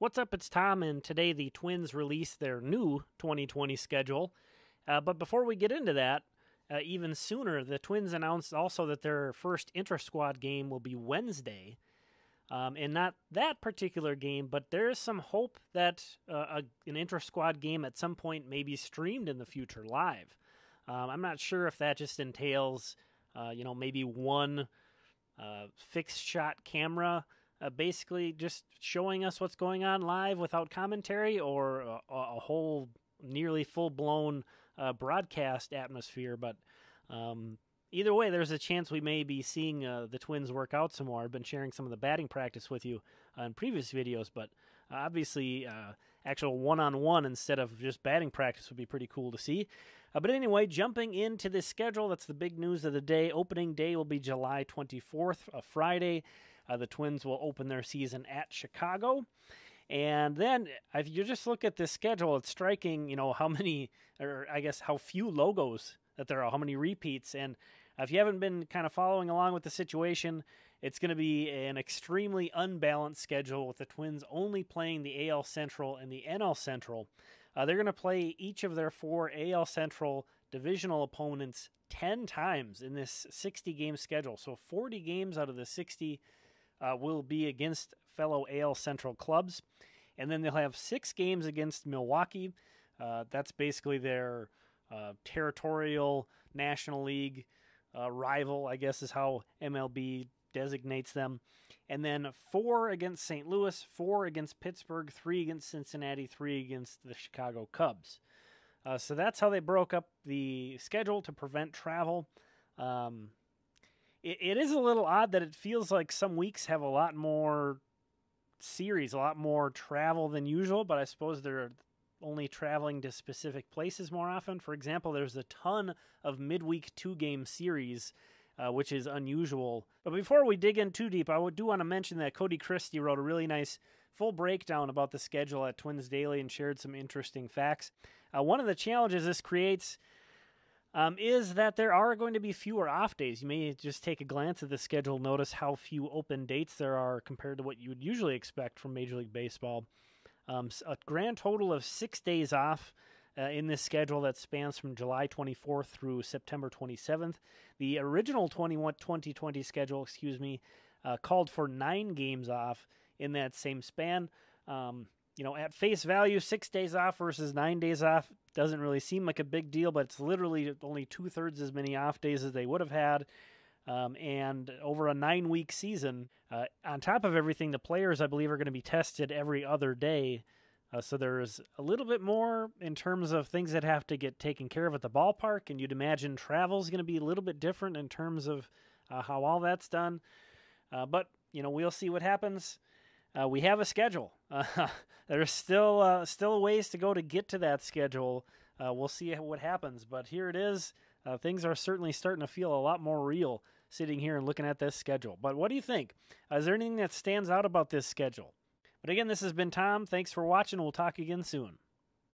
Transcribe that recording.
What's up? It's Tom, and today the Twins release their new 2020 schedule. Uh, but before we get into that, uh, even sooner, the Twins announced also that their first inter squad game will be Wednesday. Um, and not that particular game, but there is some hope that uh, a, an inter squad game at some point may be streamed in the future live. Um, I'm not sure if that just entails, uh, you know, maybe one uh, fixed shot camera uh, basically just showing us what's going on live without commentary or a, a whole nearly full blown uh, broadcast atmosphere. But um, either way, there's a chance we may be seeing uh, the Twins work out some more. I've been sharing some of the batting practice with you on in previous videos, but uh, obviously, actual one on one instead of just batting practice would be pretty cool to see. Uh, but anyway, jumping into this schedule, that's the big news of the day. Opening day will be July 24th, a Friday. Uh, the Twins will open their season at Chicago. And then if you just look at this schedule, it's striking, you know, how many, or I guess how few logos that there are, how many repeats. And if you haven't been kind of following along with the situation, it's going to be an extremely unbalanced schedule with the Twins only playing the AL Central and the NL Central. Uh, they're going to play each of their four AL Central divisional opponents 10 times in this 60 game schedule. So 40 games out of the 60 uh, will be against fellow AL Central clubs. And then they'll have six games against Milwaukee. Uh, that's basically their uh, territorial National League uh, rival, I guess is how MLB designates them. And then four against St. Louis, four against Pittsburgh, three against Cincinnati, three against the Chicago Cubs. Uh, so that's how they broke up the schedule to prevent travel. Um, it, it is a little odd that it feels like some weeks have a lot more series, a lot more travel than usual, but I suppose they're only traveling to specific places more often. For example, there's a ton of midweek two game series. Uh, which is unusual. But before we dig in too deep, I do want to mention that Cody Christie wrote a really nice full breakdown about the schedule at Twins Daily and shared some interesting facts. Uh, one of the challenges this creates um, is that there are going to be fewer off days. You may just take a glance at the schedule, notice how few open dates there are compared to what you would usually expect from Major League Baseball. Um, a grand total of six days off. Uh, in this schedule that spans from July 24th through September 27th. The original 21, 2020 schedule, excuse me, uh, called for nine games off in that same span. Um, you know, at face value, six days off versus nine days off doesn't really seem like a big deal, but it's literally only two thirds as many off days as they would have had. Um, and over a nine week season, uh, on top of everything, the players, I believe, are going to be tested every other day. Uh, so there's a little bit more in terms of things that have to get taken care of at the ballpark. And you'd imagine travel is going to be a little bit different in terms of uh, how all that's done. Uh, but, you know, we'll see what happens uh, we have a schedule. Uh, there's still uh, still ways to go to get to that schedule. Uh, we'll see what happens, but here it is. Uh, things are certainly starting to feel a lot more real sitting here and looking at this schedule. But what do you think? Uh, is there anything that stands out about this schedule? But again, this has been Tom. Thanks for watching. We'll talk again soon.